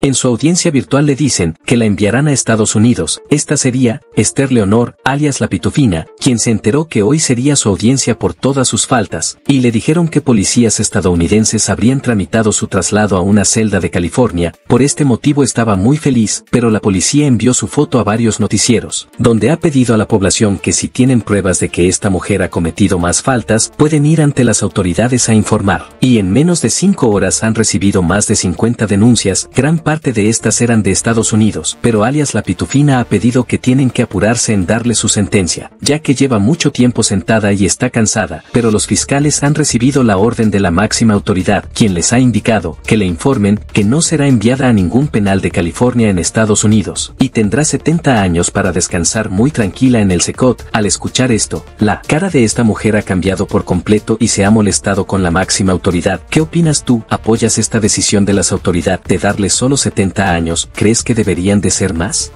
En su audiencia virtual le dicen que la enviarán a Estados Unidos. Esta sería Esther Leonor, alias la Pitufina, quien se enteró que hoy sería su audiencia por todas sus faltas, y le dijeron que policías estadounidenses habrían tramitado su traslado a una celda de California. Por este motivo estaba muy feliz, pero la policía envió su foto a varios noticieros, donde ha pedido a la población que si tienen pruebas de que esta mujer ha cometido más faltas, pueden ir ante las autoridades a informar. Y en menos de cinco horas han recibido más de 50 denuncias, gran parte de estas eran de Estados Unidos, pero alias la pitufina ha pedido que tienen que apurarse en darle su sentencia, ya que lleva mucho tiempo sentada y está cansada, pero los fiscales han recibido la orden de la máxima autoridad, quien les ha indicado que le informen que no será enviada a ningún penal de California en Estados Unidos, y tendrá 70 años para descansar muy tranquila en el secot. Al escuchar esto, la cara de esta mujer ha cambiado por completo y se ha molestado con la máxima autoridad. ¿Qué opinas tú? ¿Apoyas esta decisión de las autoridades de darle solo 70 años, ¿crees que deberían de ser más?